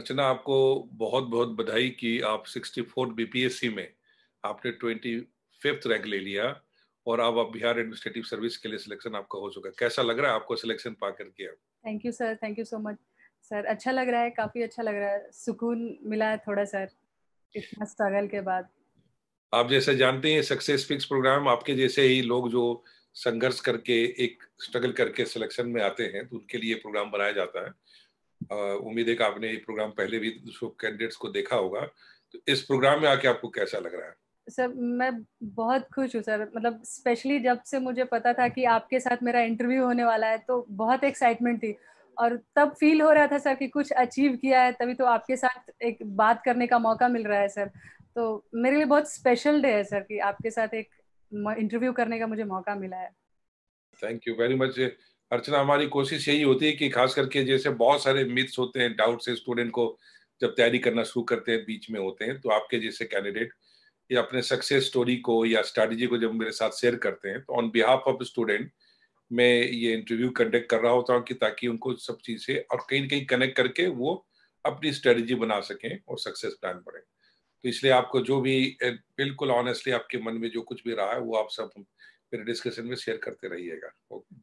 अर्चना आपको बहुत बहुत बधाई कि आप 64 बीपीएससी में आपने ट्वेंटी फिफ्थ रैंक ले लिया और अब आप बिहार एडमिनिस्ट्रेटिव सर्विस के लिए सिलेक्शन आपका हो चुका कैसा लग रहा है आपको सिलेक्शन पा करके अब thank you sir thank you so much sir अच्छा लग रहा है काफी अच्छा लग रहा है सुकून मिला है थोड़ा सर इतना स्ट्रगल के बाद आप जैसे जानते हैं सक्सेस फिक्स प्रोग्राम आपके जैसे ही लोग जो संघर्ष करके एक स्ट्रगल करके सिलेक्शन में आते हैं तो उनके लिए प्रोग्राम बनाया जाता है उम्मीद है कि आपने ये प्रोग्राम पहले भी कैंडिडेट्स को देखा होगा तो इस प्रोग्राम में आके आपको कैसा लग रहा है सर मैं बहुत खुश हूँ सर मतलब स्पेशली जब से मुझे पता था कि आपके साथ मेरा इंटरव्यू होने वाला है तो बहुत एक्साइटमेंट थी और तब फील हो रहा था सर कि कुछ अचीव किया है तभी तो आपके साथ एक बात करने का मौका मिल रहा है सर तो मेरे लिए बहुत स्पेशल डे है सर कि आपके साथ एक इंटरव्यू करने का मुझे मौका मिला है thank you very much Archana हमारी कोशिश यही होती है कि खास करके जैसे बहुत सारे मिथ्स होते हैं डाउट्स है स्टूडेंट को जब तैयारी करना शुरू करते हैं बीच में होते हैं तो आपके जैसे कैंडिडेट या अपने सक्सेस स्टोरी को या स्ट्रैटेजी को जब मेरे साथ शेयर करते हैं तो ऑन बिहाफ ऑफ स्टूडेंट मैं ये इंटरव्यू कंडक्ट कर रहा होता हूँ कि ताकि उनको सब चीजें और कहीं कहीं कनेक्ट करके वो अपनी स्ट्रेटजी बना सकें और सक्सेस प्लान बढ़े तो इसलिए आपको जो भी बिल्कुल ऑनेस्टली आपके मन में जो कुछ भी रहा है वो आप सब मेरे डिस्कशन में शेयर करते रहिएगा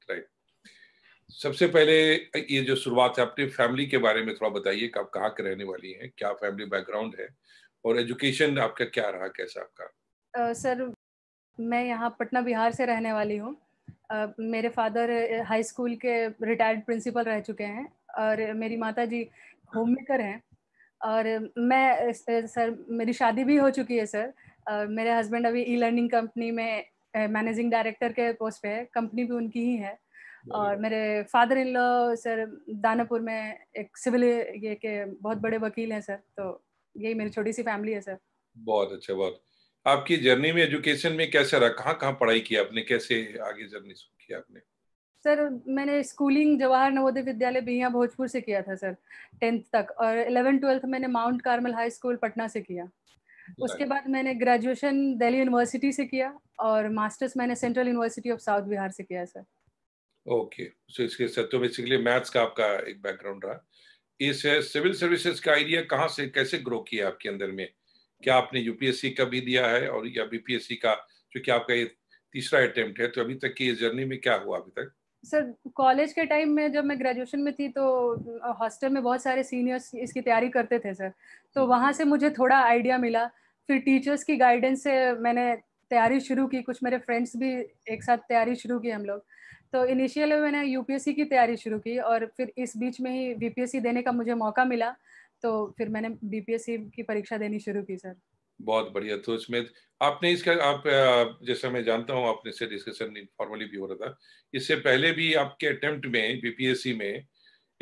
राइट सबसे पहले ये जो शुरुआत है अपनी फैमिली के बारे में थोड़ा बताइए कि आप कहाँ के रहने वाली हैं क्या फैमिली बैकग्राउंड है और एजुकेशन आपका क्या रहा कैसा आपका सर uh, मैं यहाँ पटना बिहार से रहने वाली हूँ uh, मेरे फादर हाई स्कूल के रिटायर्ड प्रिंसिपल रह चुके हैं और मेरी माता जी होम मेकर हैं और मैं सर मेरी शादी भी हो चुकी है सर uh, मेरे हस्बैंड अभी ई लर्निंग कंपनी में मैनेजिंग डायरेक्टर के पोस्ट पे है कंपनी भी उनकी ही है और मेरे father in law sir Danapur में एक सिविल ये के बहुत बड़े वकील हैं सर तो यही मेरी छोटी सी फैमिली है सर बहुत अच्छा बहुत आपकी जर्नी में एजुकेशन में कैसे रहा कहाँ कहाँ पढ़ाई की आपने कैसे आगे जर्नी शुरू की आपने सर मैंने स्कूलिंग जवाहर नवोदय विद्यालय बिया भोजपुर से किया था सर टेंथ तक और इलेवन ट्वेल्थ मैंने Mount Carmel high school Patna से किया उसके बाद मैंने ग्रेजुएशन दिल्ली यूनिवर्सिटी से किया और मास्टर्स मैंने Central University of South Bihar से किया सर ओके सो इसके साथ तो बेसिकली मैथ्स का आपका एक बैकग्राउंड रहा इस सिविल सर्विसेज का आइडिया कहाँ से कैसे ग्रो किया आपके अंदर में क्या आपने यूपीएससी का भी दिया है और या बीपीएससी का क्योंकि आपका ये तीसरा अटेम्प्ट है तो अभी तक की जर्नी में क्या हुआ अभी तक सर कॉलेज के टाइम में जब मैं ग्रेजुएशन में थी तो हॉस्टल में बहुत सारे सीनियर्स इसकी तैयारी करते थे सर तो हम्म। वहाँ से मुझे थोड़ा आइडिया मिला फिर टीचर्स की गाइडेंस से मैंने तैयारी शुरू की कुछ मेरे फ्रेंड्स भी एक साथ तैयारी शुरू की हम लोग तो इनिशियली मैंने यूपीएससी की तैयारी शुरू की और फिर इस बीच में ही बीपीएससी देने का मुझे मौका मिला तो फिर मैंने बीपीएससी की परीक्षा देनी शुरू की सर बहुत बढ़िया तो इसमें आपने इसका आप जैसा मैं जानता हूँ आपने से डिस्कशन इनफॉर्मली भी हो रहा था इससे पहले भी आपके अटेम्प्ट में बीपीएससी में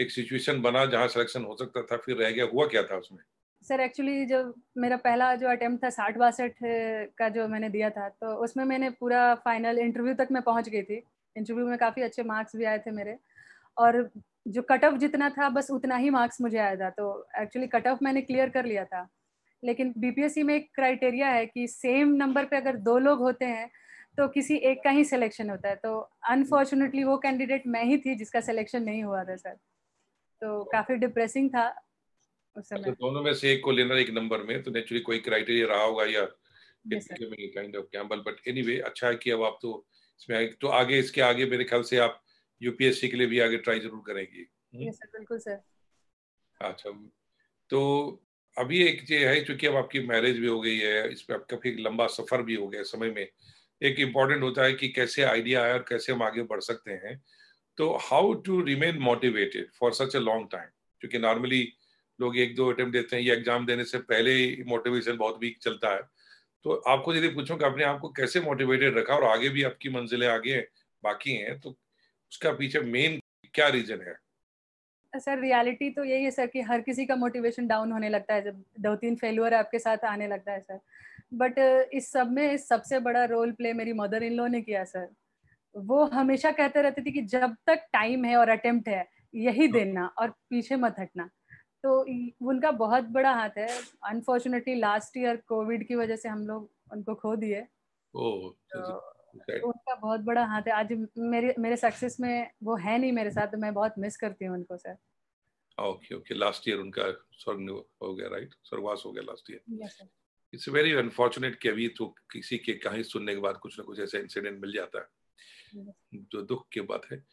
एक सिचुएशन बना जहाँ सिलेक्शन हो सकता था फिर रह गया हुआ क्या था उसमें सर एक्चुअली जो मेरा पहला जो अटेम्प्ट था साठ बासठ का जो मैंने दिया था तो उसमें मैंने पूरा फाइनल इंटरव्यू तक मैं पहुंच गई थी इंटरव्यू में काफ़ी अच्छे मार्क्स भी आए थे मेरे और जो कट ऑफ जितना था बस उतना ही मार्क्स मुझे आया था तो एक्चुअली कट ऑफ मैंने क्लियर कर लिया था लेकिन बीपीएससी में एक क्राइटेरिया है कि सेम नंबर पे अगर दो लोग होते हैं तो किसी एक का ही सिलेक्शन होता है तो अनफॉर्चुनेटली वो कैंडिडेट मैं ही थी जिसका सिलेक्शन नहीं हुआ था सर तो काफी डिप्रेसिंग था उस अच्छा, समय दोनों में से एक को लेना एक नंबर में तो नेचुरली कोई क्राइटेरिया रहा होगा या kind of gamble but anyway अच्छा है कि अब आप तो इसमें आएगी तो आगे इसके आगे मेरे ख्याल से आप यूपीएससी के लिए भी आगे ट्राई जरूर करेंगे बिल्कुल सर अच्छा तो अभी एक ये है चूंकि अब आपकी मैरिज भी हो गई है इस पर आपका फिर लंबा सफर भी हो गया समय में एक इम्पॉर्टेंट होता है कि कैसे आइडिया आया और कैसे हम आगे बढ़ सकते हैं तो how to remain motivated for such a long time क्योंकि नॉर्मली लोग एक दो अटेम्प्ट देते हैं या एग्जाम देने से पहले मोटिवेशन बहुत वीक चलता है तो आपको यदि पूछूं कि आपने आपको कैसे मोटिवेटेड रखा और आगे भी आपकी मंजिलें आगे बाकी हैं तो उसका पीछे मेन क्या रीजन है सर रियलिटी तो यही है सर कि हर किसी का मोटिवेशन डाउन होने लगता है जब दो तीन फेलुअर आपके साथ आने लगता है सर बट इस सब में सबसे बड़ा रोल प्ले मेरी मदर इन लॉ ने किया सर वो हमेशा कहते रहते थे कि जब तक टाइम है और अटेम्प्ट है यही तो देना और पीछे मत हटना तो उनका बहुत बड़ा हाथ है अनफॉर्चुनेटली लास्ट ईयर कोविड की वजह से हम लोग उनको खो दिए तो, तो, उनका बहुत बड़ा हाथ है आज मेरे मेरे सक्सेस में वो है नहीं मेरे साथ तो मैं बहुत मिस करती हूँ उनको sir okay okay last year उनका स्वर्ग हो गया राइट स्वर्गवास हो गया last year it's very unfortunate कि अभी तो किसी के कहीं सुनने के बाद कुछ ना कुछ ऐसा इंसिडेंट मिल जाता है yes. जो तो दुख की बात है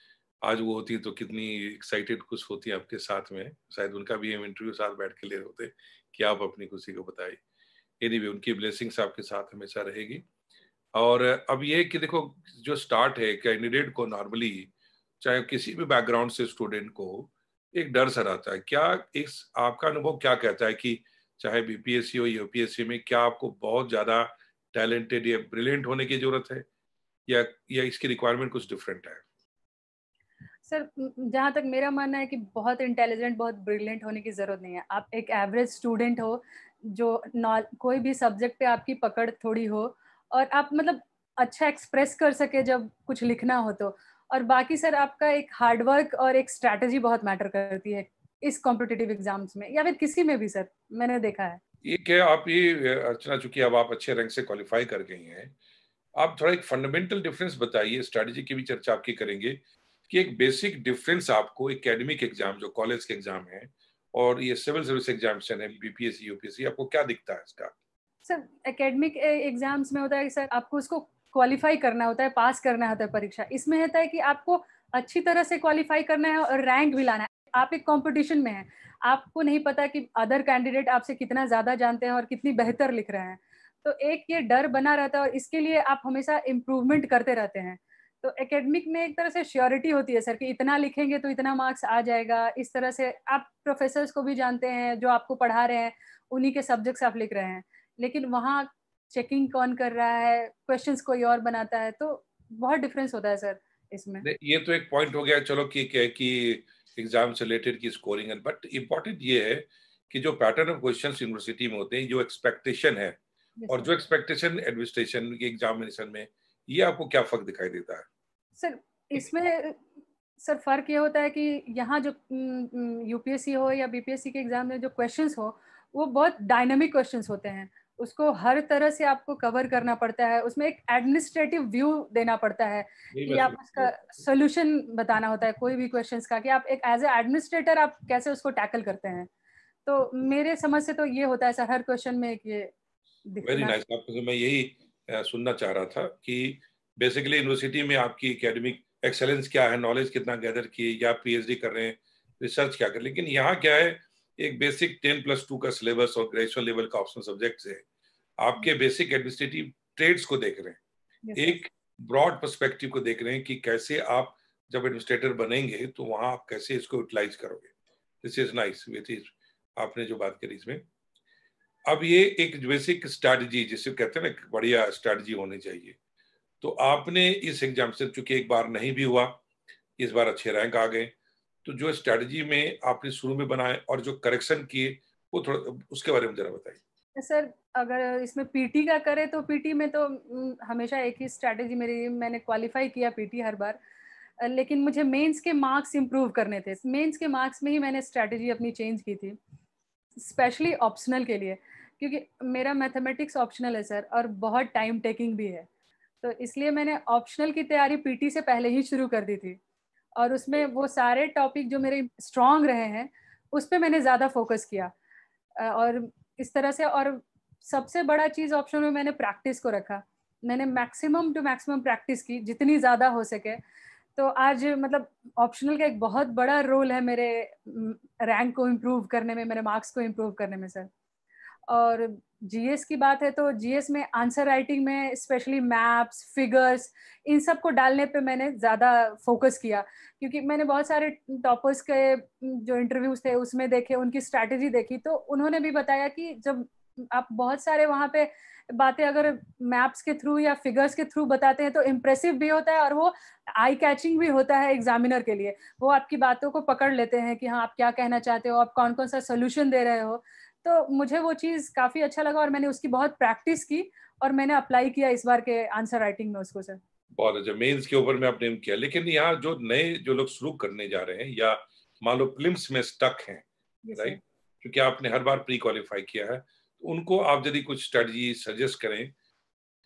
आज वो होती तो कितनी एक्साइटेड कुछ होती आपके साथ में शायद उनका भी हम इंटरव्यू साथ बैठ के ले रहे होते कि आप अपनी खुशी को बताइए एनी anyway, उनकी ब्लेसिंग्स आपके साथ हमेशा रहेगी और अब ये कि देखो जो स्टार्ट है कैंडिडेट को नॉर्मली चाहे किसी भी बैकग्राउंड से स्टूडेंट को एक डर सा रहता है क्या इस आपका अनुभव क्या कहता है कि चाहे बीपीएससी हो यूपीएससी में क्या आपको बहुत ज़्यादा टैलेंटेड या ब्रिलियंट होने की ज़रूरत है या या इसकी रिक्वायरमेंट कुछ डिफरेंट है सर जहाँ तक मेरा मानना है कि बहुत इंटेलिजेंट बहुत ब्रिलियंट होने की ज़रूरत नहीं है आप एक एवरेज स्टूडेंट हो जो कोई भी सब्जेक्ट पे आपकी पकड़ थोड़ी हो और आप मतलब अच्छा एक्सप्रेस कर सके जब कुछ लिखना हो तो और बाकी सर आपका एक हार्डवर्क और एक स्ट्रैटेजी बहुत मैटर करती है इस कॉम्पिटेटिव एग्जाम्स में या फिर किसी में भी सर मैंने देखा है ये क्या आप ये अर्चना चूंकि अब आप अच्छे रैंक से क्वालिफाई कर गई हैं आप थोड़ा एक फंडामेंटल डिफरेंस बताइए स्ट्रैटेजी की भी चर्चा आपकी करेंगे कि एक बेसिक डिफरेंस आपको एकेडमिक एग्जाम जो कॉलेज के एग्जाम है और ये सिविल सर्विस एग्जामिनेशन है बीपीएससी यूपीएससी आपको क्या दिखता है इसका सर एकेडमिक एग्जाम्स में होता है सर आपको उसको क्वालिफाई करना होता है पास करना होता है परीक्षा इसमें होता है कि आपको अच्छी तरह से क्वालिफाई करना है और रैंक भी लाना है आप एक कंपटीशन में है आपको नहीं पता कि अदर कैंडिडेट आपसे कितना ज़्यादा जानते हैं और कितनी बेहतर लिख रहे हैं तो एक ये डर बना रहता है और इसके लिए आप हमेशा इम्प्रूवमेंट करते रहते हैं तो एकेडमिक में एक तरह से श्योरिटी होती है सर कि इतना लिखेंगे तो इतना मार्क्स आ जाएगा इस तरह से आप प्रोफेसर्स को भी जानते हैं जो आपको पढ़ा रहे हैं उन्हीं के सब्जेक्ट्स आप लिख रहे हैं लेकिन वहाँ चेकिंग कौन कर रहा है क्वेश्चंस कोई और बनाता है तो बहुत डिफरेंस होता है सर इसमें ये तो एक पॉइंट हो गया चलो कि कि एग्जाम से रिलेटेड की स्कोरिंग है बट इम्पोर्टेंट ये है कि जो पैटर्न ऑफ क्वेश्चंस यूनिवर्सिटी में होते हैं जो एक्सपेक्टेशन है और जो एक्सपेक्टेशन एडमिनिस्ट्रेशन के एग्जामिनेशन में ये आपको क्या फर्क दिखाई देता है सर इसमें सर फर्क ये होता है कि यहाँ जो यूपीएससी हो या बीपीएससी के एग्जाम में जो क्वेश्चंस हो वो बहुत डायनेमिक क्वेश्चंस होते हैं उसको हर तरह से आपको कवर करना पड़ता है उसमें एक एडमिनिस्ट्रेटिव व्यू देना पड़ता है कि आप उसका सोल्यूशन बताना होता है कोई भी क्वेश्चन का कि आप एक एज ए एडमिनिस्ट्रेटर आप कैसे उसको टैकल करते हैं तो मेरे समझ से तो ये होता है सर हर क्वेश्चन में एक ये वेरी नाइस nice. तो मैं यही सुनना चाह रहा था कि बेसिकली यूनिवर्सिटी में आपकी एकेडमिक एक्सेलेंस क्या है नॉलेज कितना गैदर किए या पीएचडी कर रहे हैं रिसर्च क्या कर लेकिन यहाँ क्या है एक बेसिक टेन प्लस टू का सिलेबस और ग्रेजुएशन लेवल का ऑप्शन सब्जेक्ट है आपके बेसिक एडमिनिस्ट्रेटिव ट्रेड्स को देख रहे हैं एक ब्रॉड परस्पेक्टिव को देख रहे हैं कि कैसे आप जब एडमिनिस्ट्रेटर बनेंगे तो वहाँ आप कैसे इसको यूटिलाइज करोगे दिस इज नाइस विथ आपने जो बात करी इसमें अब ये एक बेसिक स्ट्रैटेजी जिसे कहते हैं ना बढ़िया स्ट्रैटेजी होनी चाहिए तो आपने इस एग्जाम से चूंकि एक बार नहीं भी हुआ इस बार अच्छे रैंक आ गए तो जो स्ट्रैटेजी में आपने शुरू में बनाए और जो करेक्शन किए वो थोड़ा उसके बारे में जरा बताइए सर अगर इसमें पीटी का करें तो पीटी में तो हमेशा एक ही स्ट्रैटेजी मेरी मैंने क्वालिफाई किया पीटी हर बार लेकिन मुझे मेंस के मार्क्स इम्प्रूव करने थे मेंस के मार्क्स में ही मैंने स्ट्रैटेजी अपनी चेंज की थी स्पेशली ऑप्शनल के लिए क्योंकि मेरा मैथमेटिक्स ऑप्शनल है सर और बहुत टाइम टेकिंग भी है तो इसलिए मैंने ऑप्शनल की तैयारी पीटी से पहले ही शुरू कर दी थी और उसमें वो सारे टॉपिक जो मेरे स्ट्रांग रहे हैं उस पर मैंने ज़्यादा फोकस किया और इस तरह से और सबसे बड़ा चीज़ ऑप्शन में मैंने प्रैक्टिस को रखा मैंने मैक्सिमम टू मैक्सिमम प्रैक्टिस की जितनी ज़्यादा हो सके तो आज मतलब ऑप्शनल का एक बहुत बड़ा रोल है मेरे रैंक को इम्प्रूव करने में मेरे मार्क्स को इम्प्रूव करने में सर और जीएस की बात है तो जीएस में आंसर राइटिंग में स्पेशली मैप्स फिगर्स इन सब को डालने पे मैंने ज़्यादा फोकस किया क्योंकि मैंने बहुत सारे टॉपर्स के जो इंटरव्यूज थे उसमें देखे उनकी स्ट्रैटेजी देखी तो उन्होंने भी बताया कि जब आप बहुत सारे वहाँ पे बातें अगर मैप्स के थ्रू या फिगर्स के थ्रू बताते हैं तो इम्प्रेसिव भी होता है और वो आई कैचिंग भी होता है एग्जामिनर के लिए वो आपकी बातों को पकड़ लेते हैं कि हाँ आप क्या कहना चाहते हो आप कौन कौन सा सोल्यूशन दे रहे हो तो मुझे वो चीज़ काफ़ी अच्छा लगा और मैंने उसकी बहुत प्रैक्टिस की और मैंने अप्लाई किया इस बार के आंसर राइटिंग में उसको सर बहुत अच्छा मेंस के ऊपर में आपने किया लेकिन यहाँ जो नए जो लोग शुरू करने जा रहे हैं या मान लो प्लिम्स में स्टक हैं राइट क्योंकि आपने हर बार प्री क्वालिफाई किया है उनको आप यदि कुछ स्ट्रेटजी सजेस्ट करें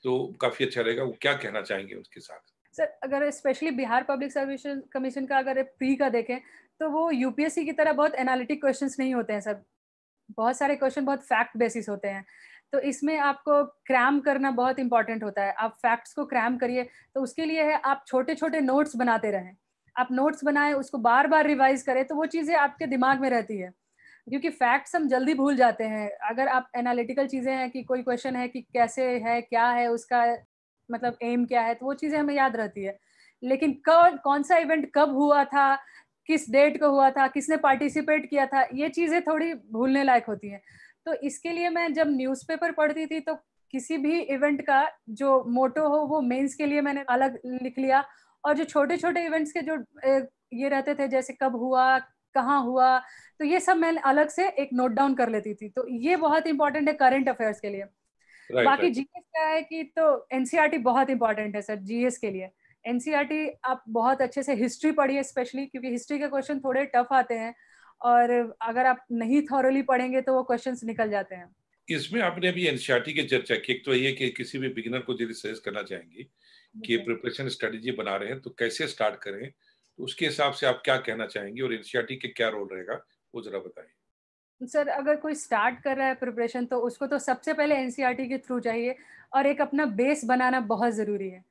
तो काफी अच्छा रहेगा वो क्या कहना चाहेंगे उसके साथ सर अगर specially Bihar Public Service Commission का अगर प्री का देखें तो वो यूपीएससी की तरह बहुत एनालिटिक क्वेश्चंस नहीं होते हैं सर बहुत सारे क्वेश्चन बहुत फैक्ट बेसिस होते हैं तो इसमें आपको क्रैम करना बहुत इंपॉर्टेंट होता है आप फैक्ट्स को क्रैम करिए तो उसके लिए है आप छोटे छोटे नोट्स बनाते रहें आप नोट्स बनाएं उसको बार बार रिवाइज करें तो वो चीज़ें आपके दिमाग में रहती है क्योंकि फैक्ट्स हम जल्दी भूल जाते हैं अगर आप एनालिटिकल चीज़ें हैं कि कोई क्वेश्चन है कि कैसे है क्या है उसका मतलब एम क्या है तो वो चीज़ें हमें याद रहती है लेकिन कब कौन सा इवेंट कब हुआ था किस डेट को हुआ था किसने पार्टिसिपेट किया था ये चीज़ें थोड़ी भूलने लायक होती हैं तो इसके लिए मैं जब न्यूज़पेपर पढ़ती थी तो किसी भी इवेंट का जो मोटो हो वो मेंस के लिए मैंने अलग लिख लिया और जो छोटे छोटे इवेंट्स के जो ये रहते थे जैसे कब हुआ कहाँ हुआ तो ये सब मैं अलग से एक नोट डाउन कर लेती थी तो ये बहुत इंपॉर्टेंट है करंट अफेयर्स के लिए right, बाकी right. जीएस क्या है कि तो एनसीआरटी e बहुत इंपॉर्टेंट है सर जीएस के लिए एनसीआरटी e आप बहुत अच्छे से हिस्ट्री पढ़िए स्पेशली क्योंकि हिस्ट्री के क्वेश्चन थोड़े टफ आते हैं और अगर आप नहीं थॉरली पढ़ेंगे तो वो क्वेश्चन निकल जाते हैं इसमें आपने अभी एनसीआरटी e की चर्चा की एक तो ये कि किसी भी बिगिनर को यदि सजेस्ट करना चाहेंगे कि प्रिपरेशन स्ट्रेटेजी बना रहे हैं तो कैसे स्टार्ट करें तो उसके हिसाब से आप क्या कहना चाहेंगे और एनसीआरटी के क्या रोल रहेगा वो जरा बताइए सर अगर कोई स्टार्ट कर रहा है प्रिपरेशन तो उसको तो सबसे पहले एन के थ्रू चाहिए और एक अपना बेस बनाना बहुत ज़रूरी है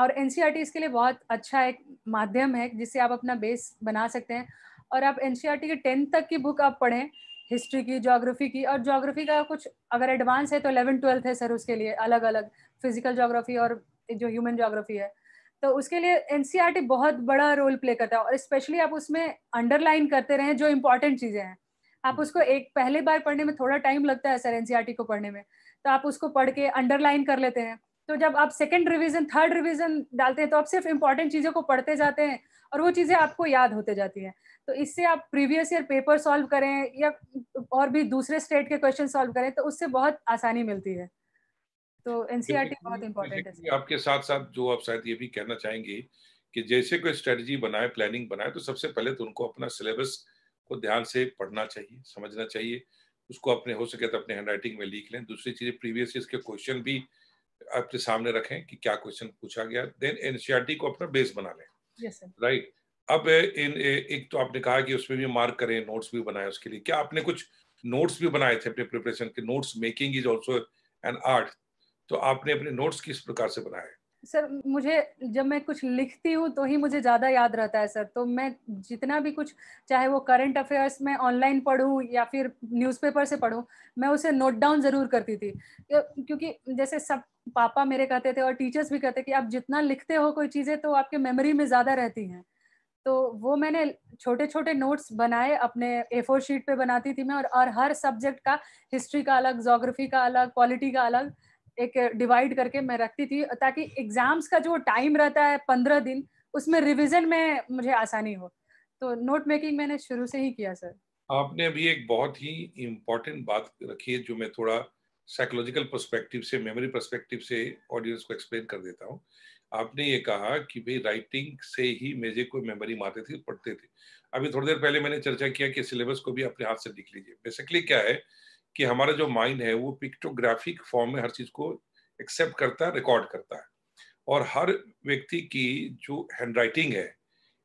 और एन इसके लिए बहुत अच्छा एक माध्यम है जिससे आप अपना बेस बना सकते हैं और आप एन के टेंथ तक की बुक आप पढ़ें हिस्ट्री की जोग्राफी की और जोग्राफी का कुछ अगर एडवांस है तो अलेवन ट्वेल्थ है सर उसके लिए अलग अलग फिजिकल जोग्राफी और जो ह्यूमन जोग्राफी है तो उसके लिए एनसीआर e बहुत बड़ा रोल प्ले करता है और स्पेशली आप उसमें अंडरलाइन करते रहें जो इंपॉर्टेंट चीज़ें हैं आप हम्म। उसको एक पहले बार पढ़ने में थोड़ा टाइम लगता है सर एनसीआर e को पढ़ने में तो आप उसको पढ़ के अंडरलाइन कर लेते हैं तो जब आप सेकेंड रिविजन थर्ड रिविजन डालते हैं तो आप सिर्फ इंपॉर्टेंट चीज़ों को पढ़ते जाते हैं और वो चीज़ें आपको याद होते जाती हैं तो इससे आप प्रीवियस ईयर पेपर सॉल्व करें या और भी दूसरे स्टेट के क्वेश्चन सॉल्व करें तो उससे बहुत आसानी मिलती है तो एनसीईआरटी तो e बहुत इंपॉर्टेंट है आपके साथ साथ जो आप शायद ये भी कहना चाहेंगे कि जैसे कोई स्ट्रेटजी बनाए प्लानिंग बनाए तो सबसे पहले तो उनको अपना सिलेबस को ध्यान से पढ़ना चाहिए समझना चाहिए उसको अपने हो सके तो अपने हैंडराइटिंग में लिख लें दूसरी चीज़ प्रीवियस ईयर के क्वेश्चन भी आपके सामने रखें कि क्या क्वेश्चन पूछा गया देन एनसीईआरटी e को अपना बेस बना लें राइट yes, right. अब इन एक तो आपने कहा कि उसमें भी मार्क करें नोट्स भी बनाए उसके लिए क्या आपने कुछ नोट्स भी बनाए थे अपने प्रिपरेशन के notes making is also an art तो आपने अपने नोट्स किस प्रकार से बनाए सर मुझे जब मैं कुछ लिखती हूँ तो ही मुझे ज़्यादा याद रहता है सर तो मैं जितना भी कुछ चाहे वो करंट अफेयर्स में ऑनलाइन पढ़ूँ या फिर न्यूज़पेपर से पढ़ूँ मैं उसे नोट डाउन ज़रूर करती थी क्योंकि जैसे सब पापा मेरे कहते थे और टीचर्स भी कहते कि आप जितना लिखते हो कोई चीज़ें तो आपके मेमोरी में ज़्यादा रहती हैं तो वो मैंने छोटे छोटे नोट्स बनाए अपने ए फोर शीट पे बनाती थी मैं और, और हर सब्जेक्ट का हिस्ट्री का अलग जोग्राफी का अलग पॉलिटी का अलग एक डिवाइड करके मैं रखती थी ताकि एग्जाम्स का जो टाइम रहता है पंद्रह दिन उसमें रिविजन में मुझे आसानी हो तो नोट मेकिंग मैंने शुरू से ही किया सर आपने अभी एक बहुत ही इम्पोर्टेंट बात रखी है जो मैं थोड़ा साइकोलॉजिकल पर्सपेक्टिव से मेमोरी पर्सपेक्टिव से ऑडियंस को एक्सप्लेन कर देता हूँ आपने ये कहा कि भाई राइटिंग से ही मेजे को मेमोरी मारते थे पढ़ते थे अभी थोड़ी देर पहले मैंने चर्चा किया कि सिलेबस को भी अपने हाथ से लिख लीजिए बेसिकली क्या है कि हमारा जो माइंड है वो पिक्टोग्राफिक फॉर्म में हर चीज़ को एक्सेप्ट करता है रिकॉर्ड करता है और हर व्यक्ति की जो हैंड राइटिंग है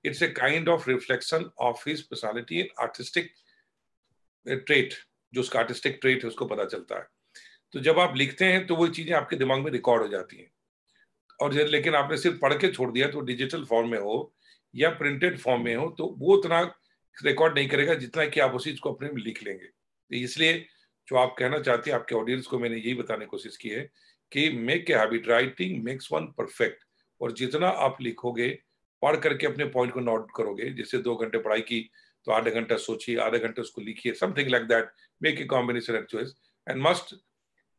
it's a kind of reflection of his personality and artistic trait जो उसका आर्टिस्टिक ट्रेट है उसको पता चलता है तो जब आप लिखते हैं तो वो चीज़ें आपके दिमाग में रिकॉर्ड हो जाती हैं और जब लेकिन आपने सिर्फ पढ़ के छोड़ दिया तो डिजिटल फॉर्म में हो या प्रिंटेड फॉर्म में हो तो वो उतना रिकॉर्ड नहीं करेगा जितना कि आप उसी चीज को अपने में लिख लेंगे तो इसलिए जो आप कहना चाहते हैं आपके ऑडियंस को मैंने यही बताने की कोशिश की है कि make a habit writing makes one perfect और जितना आप लिखोगे पढ़ करके अपने पॉइंट को नोट करोगे जैसे दो घंटे पढ़ाई की तो आधे घंटा सोचिए आधे घंटे उसको लिखिए something like that make a combination and choice and must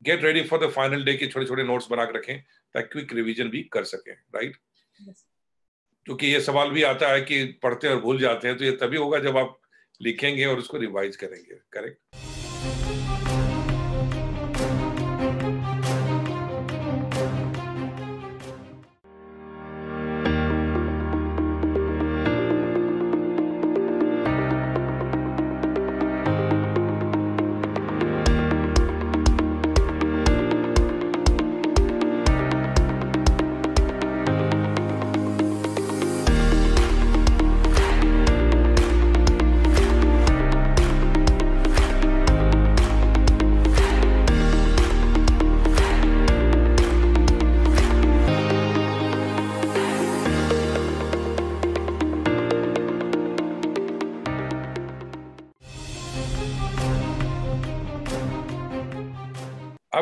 get ready for the final day के छोटे छोटे नोट्स बना के रखें ताकि क्विक रिविजन भी कर सकें राइट क्योंकि ये सवाल भी आता है कि पढ़ते और भूल जाते हैं तो ये तभी होगा जब आप लिखेंगे और उसको रिवाइज करेंगे करेक्ट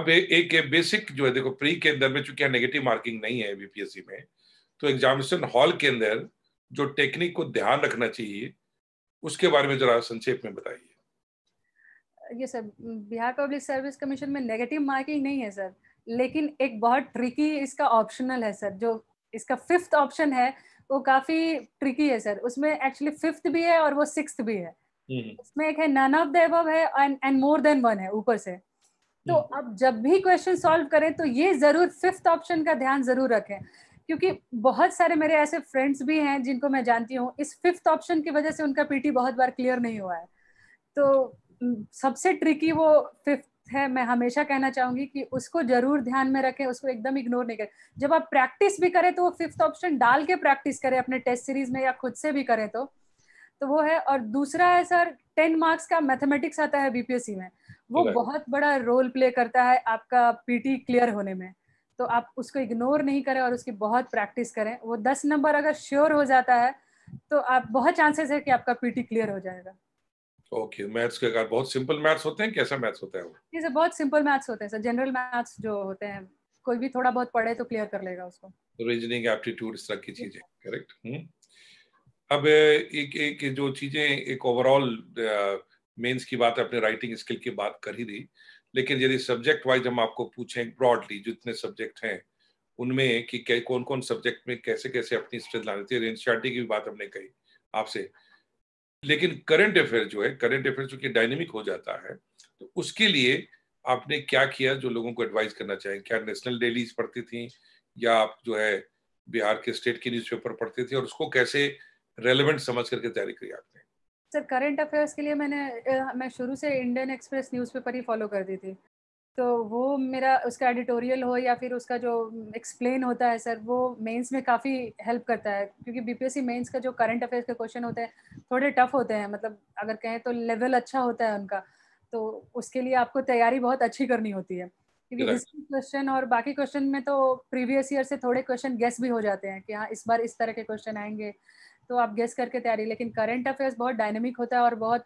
अब ए, एक बेसिक जो है देखो प्री के अंदर में चूंकि नेगेटिव मार्किंग नहीं है बीपीएससी में तो एग्जामिनेशन हॉल के अंदर जो टेक्निक को ध्यान रखना चाहिए उसके बारे में जरा संक्षेप में बताइए ये sir Bihar Public Service Commission में नेगेटिव मार्किंग नहीं है सर लेकिन एक बहुत ट्रिकी इसका ऑप्शनल है सर जो इसका फिफ्थ ऑप्शन है वो काफी ट्रिकी है सर उसमें एक्चुअली फिफ्थ भी है और वो सिक्स भी है हम्म। उसमें एक है none of the above and more than one है ऊपर से तो हम्म। अब जब भी क्वेश्चन सॉल्व करें तो ये जरूर फिफ्थ ऑप्शन का ध्यान जरूर रखें क्योंकि बहुत सारे मेरे ऐसे फ्रेंड्स भी हैं जिनको मैं जानती हूँ इस फिफ्थ ऑप्शन की वजह से उनका पीटी बहुत बार क्लियर नहीं हुआ है तो सबसे ट्रिकी वो फिफ्थ है मैं हमेशा कहना चाहूंगी कि उसको जरूर ध्यान में रखें उसको एकदम इग्नोर नहीं करें जब आप प्रैक्टिस भी करें तो वो फिफ्थ ऑप्शन डाल के प्रैक्टिस करें अपने टेस्ट सीरीज में या खुद से भी करें तो तो वो है और दूसरा है सर टेन मार्क्स का मैथमेटिक्स आता है बीपीएससी में वो बहुत बड़ा रोल प्ले करता है आपका पीटी क्लियर होने में तो आप उसको इग्नोर नहीं करें और उसकी बहुत प्रैक्टिस करें वो दस नंबर अगर श्योर हो जाता है तो आप बहुत चांसेस है कि आपका पीटी क्लियर हो जाएगा ओके मैथ्स के अगर बहुत सिंपल मैथ्स होते हैं कैसा मैथ्स होता है वो जी सर बहुत सिंपल मैथ्स होते हैं सर जनरल मैथ्स जो होते हैं कोई भी थोड़ा बहुत पढ़े तो क्लियर कर लेगा उसको रीजनिंग एप्टीट्यूड इस तरह की चीजें करेक्ट हम्म। अब एक एक जो चीजें एक ओवरऑल मेंस की बात अपने राइटिंग स्किल की बात कर ही दी लेकिन यदि सब्जेक्ट वाइज हम आपको पूछें ब्रॉडली जितने सब्जेक्ट हैं उनमें कि कौन कौन सब्जेक्ट में कैसे कैसे अपनी स्ट्रेंथ लानी चाहिए एनसीआरटी की भी बात हमने कही आपसे लेकिन करंट अफेयर जो है करंट अफेयर चूंकि डायनेमिक हो जाता है तो उसके लिए आपने क्या किया जो लोगों को एडवाइस करना चाहिए क्या नेशनल डेलीज पढ़ती थी या आप जो है बिहार के स्टेट की न्यूज़पेपर पढ़ते थे और उसको कैसे रेलिवेंट समझ करके तैयारी करी आपने सर करंट अफेयर्स के लिए मैंने मैं शुरू से इंडियन एक्सप्रेस न्यूज़पेपर ही फॉलो करती थी तो वो मेरा उसका एडिटोरियल हो या फिर उसका जो एक्सप्लेन होता है सर वो मेंस में काफ़ी हेल्प करता है क्योंकि बीपीएससी मेंस का जो करंट अफेयर्स के क्वेश्चन होते हैं थोड़े टफ होते हैं मतलब अगर कहें तो लेवल अच्छा होता है उनका तो उसके लिए आपको तैयारी बहुत अच्छी करनी होती है क्योंकि हिस्ट्री क्वेश्चन और बाकी क्वेश्चन में तो प्रीवियस ईयर से थोड़े क्वेश्चन गेस भी हो जाते हैं कि हाँ इस बार इस तरह के क्वेश्चन आएंगे तो आप गेस करके तैयारी लेकिन करंट अफेयर्स बहुत डायनेमिक होता है और बहुत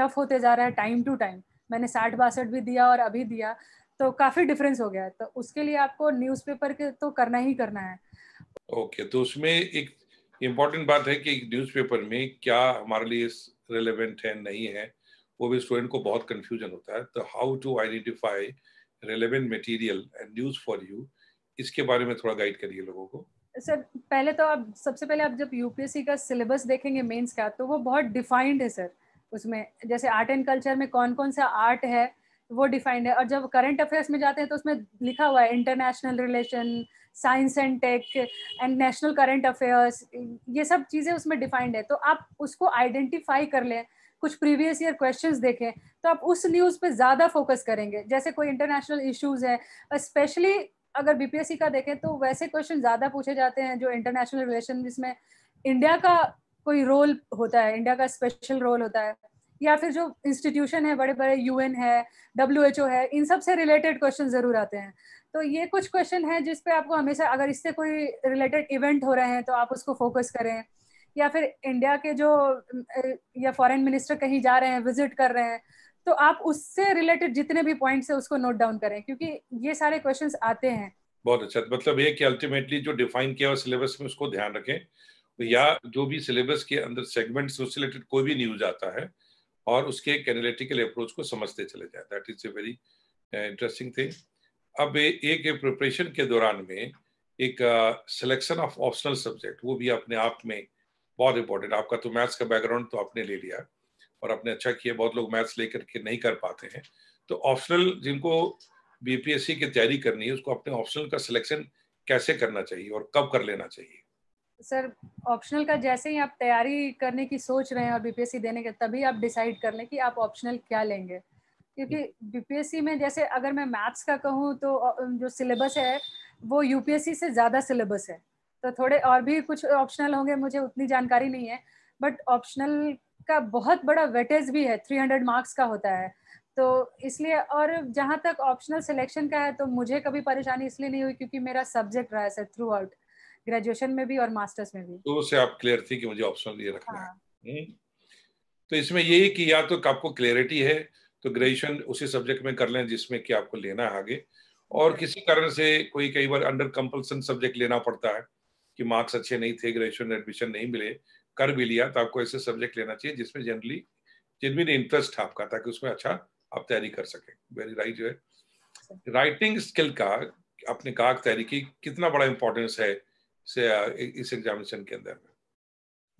टफ होते जा रहा है टाइम टू टाइम मैंने साठ बासठ भी दिया और अभी दिया तो काफ़ी डिफरेंस हो गया है तो उसके लिए आपको न्यूज़पेपर के तो करना ही करना है ओके okay, तो उसमें एक इम्पोर्टेंट बात है कि न्यूज़पेपर में क्या हमारे लिए रेलिवेंट है नहीं है वो भी स्टूडेंट को बहुत कंफ्यूजन होता है तो how to identify relevant material and news for you इसके बारे में थोड़ा गाइड करिए लोगों को सर पहले तो आप सबसे पहले आप जब यूपीएससी का सिलेबस देखेंगे मेंस का तो वो बहुत डिफाइंड है सर उसमें जैसे आर्ट एंड कल्चर में कौन कौन सा आर्ट है वो डिफाइंड है और जब करंट अफेयर्स में जाते हैं तो उसमें लिखा हुआ है international relation science and tech and national current affairs ये सब चीज़ें उसमें डिफाइंड है तो आप उसको आइडेंटिफाई कर लें कुछ प्रीवियस ईयर क्वेश्चंस देखें तो आप उस न्यूज़ पे ज़्यादा फोकस करेंगे जैसे कोई इंटरनेशनल इश्यूज है स्पेशली अगर बीपीएससी का देखें तो वैसे क्वेश्चन ज्यादा पूछे जाते हैं जो इंटरनेशनल रिलेशन जिसमें इंडिया का कोई रोल होता है इंडिया का स्पेशल रोल होता है या फिर जो इंस्टीट्यूशन है बड़े बड़े यूएन है डब्ल्यू है इन सब से रिलेटेड क्वेश्चन जरूर आते हैं तो ये कुछ क्वेश्चन है जिसपे आपको हमेशा अगर इससे कोई रिलेटेड इवेंट हो रहे हैं तो आप उसको फोकस करें या फिर इंडिया के जो या फॉरेन मिनिस्टर कहीं जा रहे हैं विजिट कर रहे हैं तो आप उससे रिलेटेड जितने भी पॉइंट्स है उसको नोट डाउन करें क्योंकि ये सारे क्वेश्चन आते हैं बहुत अच्छा तो मतलब ये कि अल्टीमेटली जो डिफाइन किया हुआ सिलेबस में उसको ध्यान रखें या जो भी सिलेबस के अंदर सेगमेंट से रिलेटेड कोई भी न्यूज आता है और उसके एक एनालिटिकल अप्रोच को समझते चले जाए that is a very interesting thing अब एक प्रिपरेशन के दौरान में एक सिलेक्शन ऑफ ऑप्शनल सब्जेक्ट वो भी अपने आप में बहुत इंपॉर्टेंट आपका तो मैथ्स का बैकग्राउंड तो आपने ले लिया और अपने अच्छा किए बहुत लोग मैथ्स लेकर के नहीं कर पाते हैं तो ऑप्शनल जिनको बीपीएससी की तैयारी करनी है उसको अपने ऑप्शनल का सिलेक्शन कैसे करना चाहिए और कब कर लेना चाहिए सर ऑप्शनल का जैसे ही आप तैयारी करने की सोच रहे हैं और बीपीएससी देने के तभी आप डिसाइड कर लें कि आप ऑप्शनल क्या लेंगे क्योंकि बीपीएससी में जैसे अगर मैं मैथ्स का कहूँ तो जो सिलेबस है वो यूपीएससी से ज़्यादा सिलेबस है तो थोड़े और भी कुछ ऑप्शनल होंगे मुझे उतनी जानकारी नहीं है बट ऑप्शनल का बहुत बड़ा वेटेज भी है 300 मार्क्स का होता है तो इसलिए और जहाँ तक ऑप्शनल सिलेक्शन का है तो मुझे कभी परेशानी इसलिए नहीं हुई क्योंकि मेरा सब्जेक्ट रहा है सर थ्रू आउट ग्रेजुएशन में भी और मास्टर्स में भी तो से आप क्लियर थी कि मुझे ऑप्शनल ये रखना हाँ. हम्म। तो इसमें यही कि या तो आपको क्लियरिटी है तो ग्रेजुएशन उसी सब्जेक्ट में कर लें जिसमें कि आपको लेना है आगे और किसी कारण से कोई कई बार अंडर कंपल्सन सब्जेक्ट लेना पड़ता है कि मार्क्स अच्छे नहीं थे ग्रेजुएशन एडमिशन नहीं मिले कर भी लिया तो आपको ऐसे सब्जेक्ट लेना चाहिए जिसमें जनरली जिनमें इंटरेस्ट था आपका ताकि उसमें अच्छा आप तैयारी कर सके वेरी राइट जो है राइटिंग स्किल का अपने कहा तैयारी की कितना बड़ा इम्पोर्टेंस है से इस एग्जामिनेशन के अंदर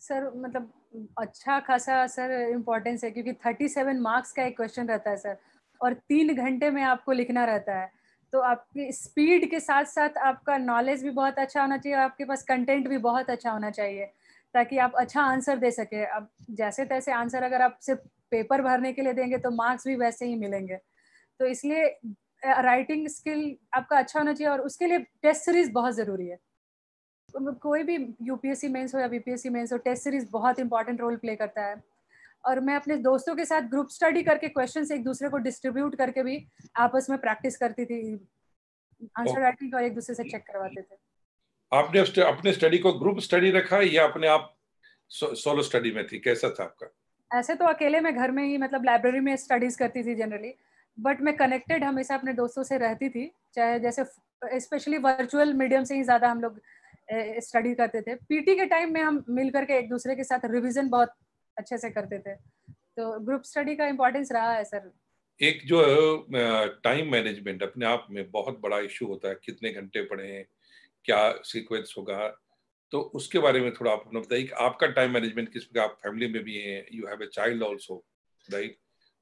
सर मतलब अच्छा खासा सर इम्पोर्टेंस है क्योंकि 37 मार्क्स का एक क्वेश्चन रहता है सर और तीन घंटे में आपको लिखना रहता है तो आपकी स्पीड के साथ साथ आपका नॉलेज भी बहुत अच्छा होना चाहिए और आपके पास कंटेंट भी बहुत अच्छा होना चाहिए ताकि आप अच्छा आंसर दे सके अब जैसे तैसे आंसर अगर आप सिर्फ पेपर भरने के लिए देंगे तो मार्क्स भी वैसे ही मिलेंगे तो इसलिए राइटिंग स्किल आपका अच्छा होना चाहिए और उसके लिए टेस्ट सीरीज बहुत ज़रूरी है कोई भी यूपीएससी मेंस हो या बीपीएससी मेंस हो टेस्ट सीरीज बहुत इंपॉर्टेंट रोल प्ले करता है और मैं अपने दोस्तों के साथ ग्रुप स्टडी करके क्वेश्चंस एक दूसरे को डिस्ट्रीब्यूट करके भी आपस में प्रैक्टिस करती थी आंसर राइटिंग oh. और एक दूसरे से चेक करवाते थे आपने अपने स्टडी को ग्रुप स्टडी रखा या अपने आप सोलो स्टडी में थी कैसा था आपका ऐसे तो अकेले मैं घर में ही मतलब लाइब्रेरी में स्टडीज करती थी जनरली बट मैं कनेक्टेड हमेशा अपने दोस्तों से रहती थी चाहे जैसे स्पेशली वर्चुअल मीडियम से ही ज़्यादा हम लोग स्टडी करते थे पीटी के टाइम में हम मिल करके एक दूसरे के साथ रिविजन बहुत अच्छे से करते थे तो ग्रुप स्टडी का इम्पोर्टेंस रहा है सर एक जो टाइम मैनेजमेंट अपने आप में बहुत बड़ा इशू होता है कितने घंटे पढ़े हैं क्या सीक्वेंस होगा तो उसके बारे में थोड़ा आप अपना बताइए आपका टाइम मैनेजमेंट किस प्रकार आप फैमिली में भी हैं you have a child also right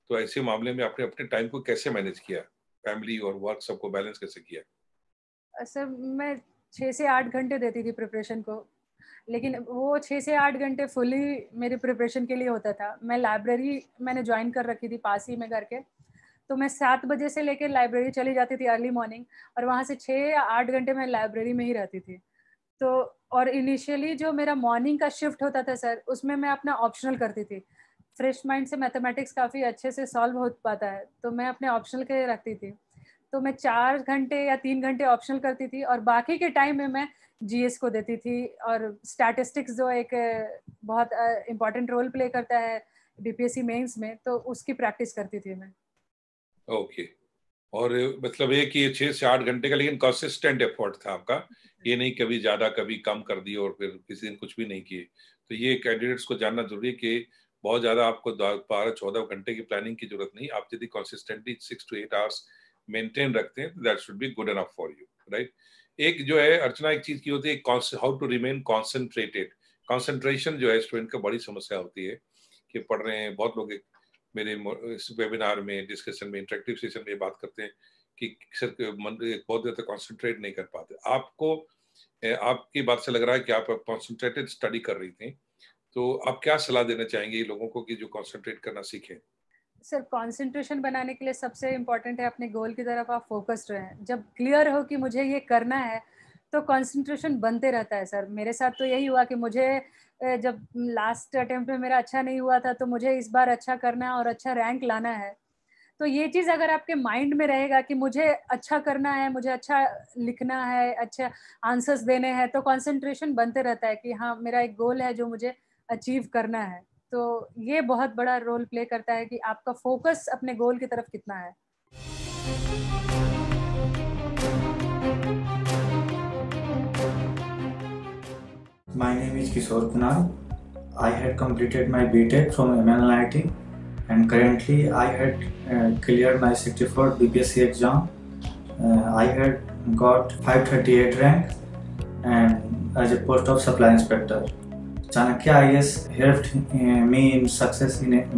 तो ऐसे मामले में आपने अपने टाइम को कैसे मैनेज किया फैमिली और वर्क सबको बैलेंस कैसे किया सर मैं छः से आठ घंटे देती थी प्रिपरेशन को लेकिन वो छः से आठ घंटे फुली मेरे प्रिपरेशन के लिए होता था मैं लाइब्रेरी मैंने ज्वाइन कर रखी थी पास ही में करके तो मैं सात बजे से लेकर लाइब्रेरी चली जाती थी अर्ली मॉर्निंग और वहाँ से छः या आठ घंटे मैं लाइब्रेरी में ही रहती थी तो और इनिशियली जो मेरा मॉर्निंग का शिफ्ट होता था सर उसमें मैं अपना ऑप्शनल करती थी फ्रेश माइंड से मैथमेटिक्स काफ़ी अच्छे से सॉल्व हो पाता है तो मैं अपने ऑप्शनल के रखती थी तो मैं चार घंटे या तीन घंटे ऑप्शनल करती थी और बाकी के टाइम में मैं जीएस को देती थी और स्टैटिस्टिक्स जो एक बहुत इंपॉर्टेंट रोल प्ले करता है बीपीएससी मेंस में तो उसकी प्रैक्टिस करती थी मैं ओके और मतलब ये कि छः से आठ घंटे का लेकिन कंसिस्टेंट एफर्ट था आपका ये नहीं कभी ज़्यादा कभी कम कर दिए और फिर किसी दिन कुछ भी नहीं किए तो ये कैंडिडेट्स को जानना जरूरी है कि बहुत ज़्यादा आपको बारह चौदह घंटे की प्लानिंग की जरूरत नहीं आप यदि consistently six to eight hours maintain रखते हैं तो that should be good enough for you right एक जो है अर्चना एक चीज़ की होती है how to remain concentrated concentration जो है स्टूडेंट का बड़ी समस्या होती है कि पढ़ रहे हैं बहुत लोग मेरे इस वेबिनार में डिस्कशन में इंटरेक्टिव सेशन में बात करते हैं कि सर बहुत देर तक कॉन्सेंट्रेट नहीं कर पाते आपको आपकी बात से लग रहा है कि आप कॉन्सेंट्रेटेड स्टडी कर रही थी तो आप क्या सलाह देना चाहेंगे लोगों को कि जो कॉन्सेंट्रेट करना सीखें सर कंसंट्रेशन बनाने के लिए सबसे इम्पोर्टेंट है अपने गोल की तरफ आप फोकस्ड रहें जब क्लियर हो कि मुझे ये करना है तो कंसंट्रेशन बनते रहता है सर मेरे साथ तो यही हुआ कि मुझे जब लास्ट अटेम्प्ट में मेरा अच्छा नहीं हुआ था तो मुझे इस बार अच्छा करना है और अच्छा रैंक लाना है तो ये चीज़ अगर आपके माइंड में रहेगा कि मुझे अच्छा करना है मुझे अच्छा लिखना है अच्छा आंसर्स देने हैं तो कंसंट्रेशन बनते रहता है कि हाँ मेरा एक गोल है जो मुझे अचीव करना है तो ये बहुत बड़ा रोल प्ले करता है कि आपका फोकस अपने गोल की तरफ कितना है My name is Kishore Kunal. I had completed my BTEC from MNIT and currently I had uh, cleared my 64 BPSC exam. Uh, I had got 538 rank and as a post of supply inspector. Chanakya IS helped uh, me in success in a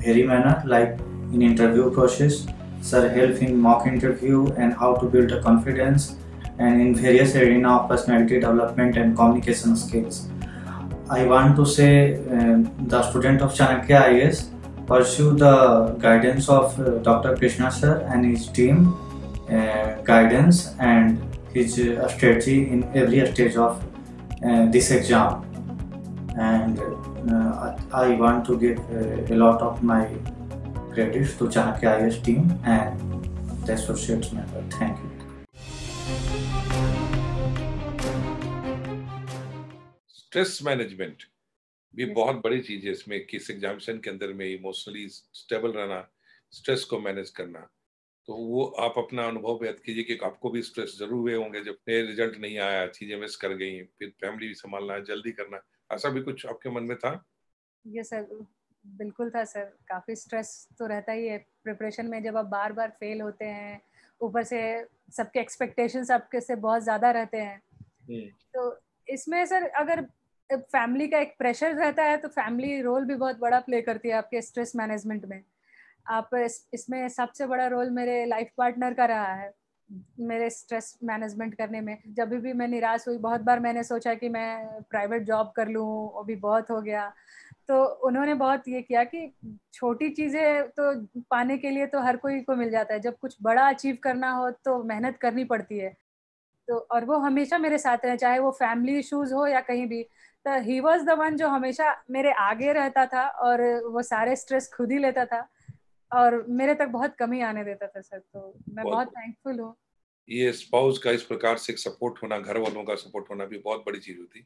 very manner like in interview process, sir help in mock interview and how to build a confidence and in various arena of personality development and communication skills. I want to say uh, the student of Chanakya IS pursue the guidance of uh, Dr. Krishna sir and his team uh, guidance and his uh, strategy in every stage of uh, this exam and uh, I want to give a lot of my credits to Chanakya IS team and the associates member. Thank you. Stress management भी बहुत बड़ी चीज है इसमें किस इस examination के अंदर में इमोशनली स्टेबल रहना स्ट्रेस को मैनेज करना तो वो आप अपना अनुभव व्यक्त कीजिए कि आपको भी स्ट्रेस जरूर हुए होंगे जब नए रिजल्ट नहीं आया चीजें मिस कर गई फिर फैमिली भी संभालना है जल्दी करना ऐसा भी कुछ आपके मन में था यस सर बिल्कुल था सर काफ़ी स्ट्रेस तो रहता ही है प्रिपरेशन में जब आप बार बार फेल होते हैं ऊपर से सबके एक्सपेक्टेशंस आपके से बहुत ज़्यादा रहते हैं हम्म। तो इसमें सर अगर फैमिली का एक प्रेशर रहता है तो फैमिली रोल भी बहुत बड़ा प्ले करती है आपके स्ट्रेस मैनेजमेंट में आप इस, इसमें सबसे बड़ा रोल मेरे लाइफ पार्टनर का रहा है मेरे स्ट्रेस मैनेजमेंट करने में जब भी मैं निराश हुई बहुत बार मैंने सोचा कि मैं प्राइवेट जॉब कर लूँ वो भी बहुत हो गया तो उन्होंने बहुत ये किया कि छोटी चीज़ें तो पाने के लिए तो हर कोई को मिल जाता है जब कुछ बड़ा अचीव करना हो तो मेहनत करनी पड़ती है तो और वो हमेशा मेरे साथ रहे चाहे वो फैमिली इशूज़ हो या कहीं भी तो ही वॉज द वन जो हमेशा मेरे आगे रहता था और वो सारे स्ट्रेस खुद ही लेता था और मेरे तक बहुत कमी आने देता था सर तो मैं बहुत, बहुत थैंकफुल हूँ ये स्पाउस का इस प्रकार से सपोर्ट होना घर वालों का सपोर्ट होना भी बहुत बड़ी चीज होती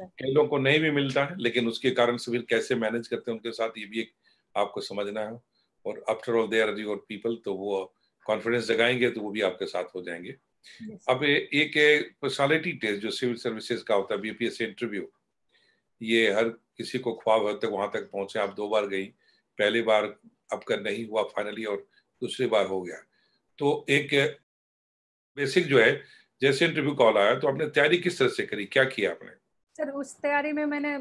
है कई लोगों को नहीं भी मिलता है लेकिन उसके कारण से फिर कैसे मैनेज करते हैं उनके साथ ये भी एक आपको समझना है और after all they're your people तो वो कॉन्फिडेंस जगाएंगे तो वो भी आपके साथ हो जाएंगे अब एक पर्सनालिटी टेस्ट जो सिविल सर्विसेज का होता है बीपीएससी इंटरव्यू ये हर किसी को ख्वाब है तक वहां तक पहुंचे आप दो बार गई पहली बार आपका नहीं हुआ फाइनली और दूसरी बार हो गया तो एक बेसिक जो है जैसे इंटरव्यू कॉल आया तो आपने तैयारी किस तरह से करी क्या किया आपने सर उस तैयारी में मैंने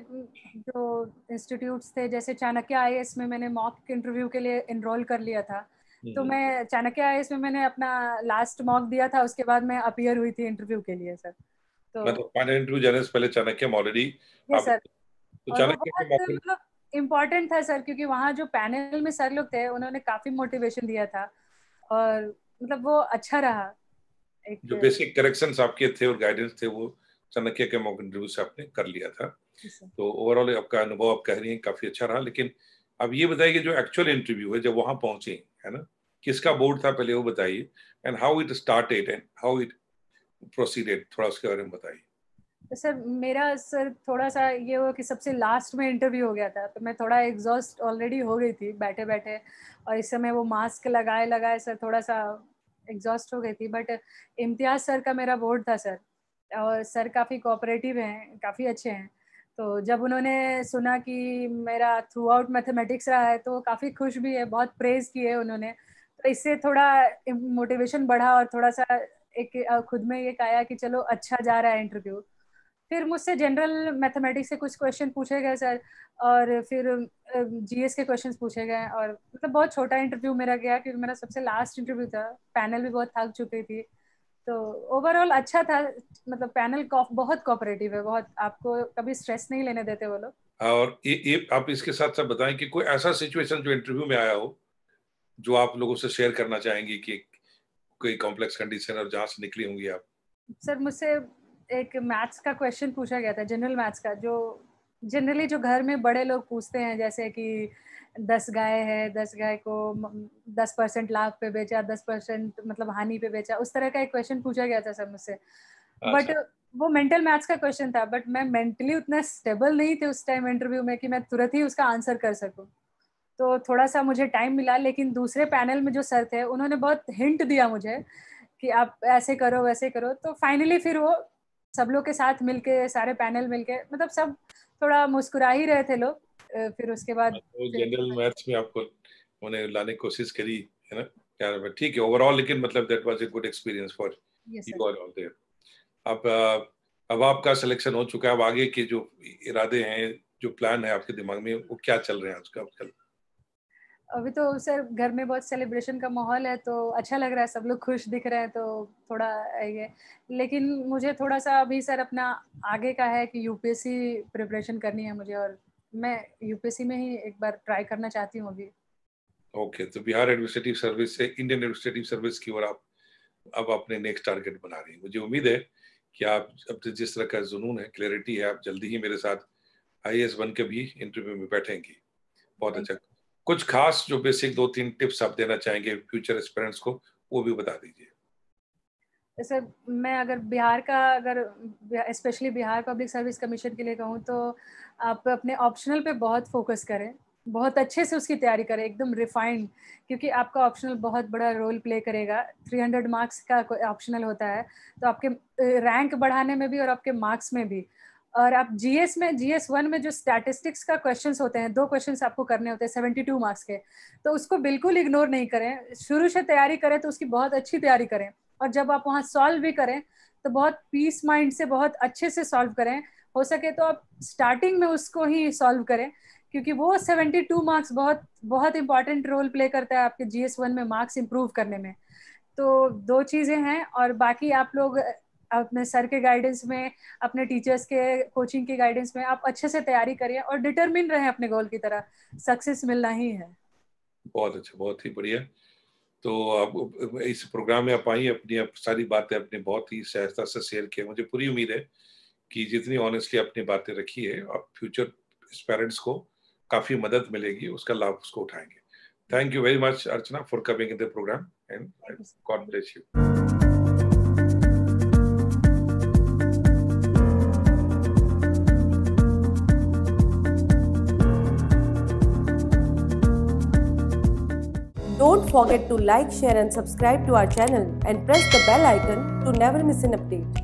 जो इंस्टीट्यूट्स थे जैसे चाणक्य आई में मैंने मॉक इंटरव्यू के लिए इनरोल कर लिया था तो हम्म। मैं चाणक्य आई एस में मैंने अपना लास्ट मॉक दिया था उसके बाद मैं अपियर हुई थी इंटरव्यू के लिए सर इम्पोर्टेंट तो तो तो था सर क्योंकि वहाँ जो पैनल में सर लोग थे उन्होंने काफी मोटिवेशन दिया था और मतलब वो अच्छा रहा जो बेसिक करेक्शन आपके थे और गाइडेंस थे वो चाणक्य के मॉक इंटरव्यू से आपने कर लिया था तो ओवरऑल आपका अनुभव आप कह रही हैं काफी अच्छा रहा लेकिन अब ये बताइए जो एक्चुअल इंटरव्यू है जब वहां पहुंचे है ना किसका बोर्ड था पहले वो बताइए and how it started and how it proceeded थोड़ा उसके बारे में बताइए सर मेरा सर थोड़ा सा ये हुआ कि सबसे लास्ट में इंटरव्यू हो गया था तो मैं थोड़ा एग्जॉस्ट ऑलरेडी हो गई थी बैठे बैठे और इस समय वो मास्क लगाए लगाए सर थोड़ा सा एग्जॉस्ट हो गई थी बट इम्तियाज़ सर का मेरा वोट था सर और सर काफ़ी कोऑपरेटिव हैं काफ़ी अच्छे हैं तो जब उन्होंने सुना कि मेरा थ्रू आउट मैथमेटिक्स रहा है तो काफ़ी खुश भी है बहुत प्रेज़ किए उन्होंने तो इससे थोड़ा मोटिवेशन बढ़ा और थोड़ा सा एक खुद में ये काया कि चलो अच्छा जा रहा है इंटरव्यू फिर मुझसे जनरल मैथमेटिक्स से कुछ क्वेश्चन पूछे गए सर और फिर जीएस के क्वेश्चंस पूछे गए और मतलब तो बहुत छोटा इंटरव्यू मेरा गया क्योंकि मेरा सबसे लास्ट इंटरव्यू था पैनल भी बहुत थक चुकी थी तो ओवरऑल अच्छा था मतलब पैनल कौ, बहुत कोऑपरेटिव है बहुत आपको कभी स्ट्रेस नहीं लेने देते वो लोग हाँ, और ये, ये आप इसके साथ साथ बताएं कि कोई ऐसा सिचुएशन जो इंटरव्यू में आया हो जो आप लोगों से शेयर करना चाहेंगे कि कोई कॉम्प्लेक्स कंडीशन और जहाँ से निकली होंगी आप सर मुझसे एक मैथ्स का क्वेश्चन पूछा गया था जनरल मैथ्स का जो जनरली जो घर में बड़े लोग पूछते हैं जैसे कि दस गाय है दस गाय को दस परसेंट लाभ पे बेचा दस परसेंट मतलब हानि पे बेचा उस तरह का एक क्वेश्चन पूछा गया था सर मुझसे बट अच्छा। वो मेंटल मैथ्स का क्वेश्चन था बट मैं मेंटली उतना स्टेबल नहीं थी उस टाइम इंटरव्यू में कि मैं तुरंत ही उसका आंसर कर सकूं तो थोड़ा सा मुझे टाइम मिला लेकिन दूसरे पैनल में जो सर थे उन्होंने बहुत हिंट दिया मुझे कि आप ऐसे करो वैसे करो तो फाइनली फिर वो सब लोग के साथ मिलके सारे पैनल मिलके मतलब सब थोड़ा मुस्कुरा ही रहे थे लोग फिर उसके बाद हाँ, तो जनरल मैथ्स में आपको उन्हें लाने की कोशिश करी है ना क्या ठीक है ओवरऑल लेकिन मतलब that was a good experience for you are all there अब अब आपका सिलेक्शन हो चुका है अब आगे के जो इरादे हैं जो प्लान है आपके दिमाग में वो क्या चल रहे हैं आजकल अभी तो सर घर में बहुत सेलिब्रेशन का माहौल है तो अच्छा लग रहा है सब लोग खुश दिख रहे हैं तो थोड़ा ये लेकिन मुझे थोड़ा सा अभी सर अपना आगे का है कि यूपीएससी प्रिपरेशन करनी है मुझे और मैं यूपीएससी में ही एक बार ट्राई करना चाहती हूँ अभी ओके okay, तो बिहार एडमिनिस्ट्रेटिव सर्विस से इंडियन एडमिनिस्ट्रेटिव सर्विस की ओर आप अब अपने नेक्स्ट टारगेट बना रही हैं मुझे उम्मीद है कि आप अब तो जिस तरह का जुनून है क्लियरिटी है आप जल्दी ही मेरे साथ आई बन के भी इंटरव्यू में बैठेंगी बहुत अच्छा कुछ खास जो बेसिक दो तीन टिप्स आप देना चाहेंगे फ्यूचर एस्पिरेंट्स को वो भी बता दीजिए सर मैं अगर बिहार का अगर specially Bihar Public Service Commission के लिए कहूँ तो आप अपने ऑप्शनल पे बहुत फोकस करें बहुत अच्छे से उसकी तैयारी करें एकदम रिफाइंड क्योंकि आपका ऑप्शनल बहुत बड़ा रोल प्ले करेगा 300 मार्क्स का ऑप्शनल होता है तो आपके रैंक बढ़ाने में भी और आपके मार्क्स में भी और आप जीएस में जीएस वन में जो स्टैटिस्टिक्स का क्वेश्चंस होते हैं दो क्वेश्चंस आपको करने होते हैं सेवेंटी टू मार्क्स के तो उसको बिल्कुल इग्नोर नहीं करें शुरू से तैयारी करें तो उसकी बहुत अच्छी तैयारी करें और जब आप वहाँ सॉल्व भी करें तो बहुत पीस माइंड से बहुत अच्छे से सॉल्व करें हो सके तो आप स्टार्टिंग में उसको ही सॉल्व करें क्योंकि वो टू मार्क्स बहुत बहुत इंपॉर्टेंट रोल प्ले करता है आपके जी एस वन में मार्क्स इम्प्रूव करने में तो दो चीज़ें हैं और बाकी आप लोग अपने सर के गाइडेंस में अपने टीचर्स के कोचिंग के गाइडेंस में आप अच्छे से तैयारी करिए और डिटरमिन रहे अपने गोल की तरह सक्सेस मिलना ही है बहुत अच्छा बहुत ही बढ़िया तो आप इस प्रोग्राम में आप आई अपनी आप सारी बातें अपने बहुत ही सहजता से शेयर किया मुझे पूरी उम्मीद है कि जितनी ऑनेस्टली अपनी बातें रखी है आप फ्यूचर पेरेंट्स को काफ़ी मदद मिलेगी उसका लाभ उसको उठाएंगे thank you very much Archana for coming in the programme and God bless you forget to like, share and subscribe to our channel and press the bell icon to never miss an update.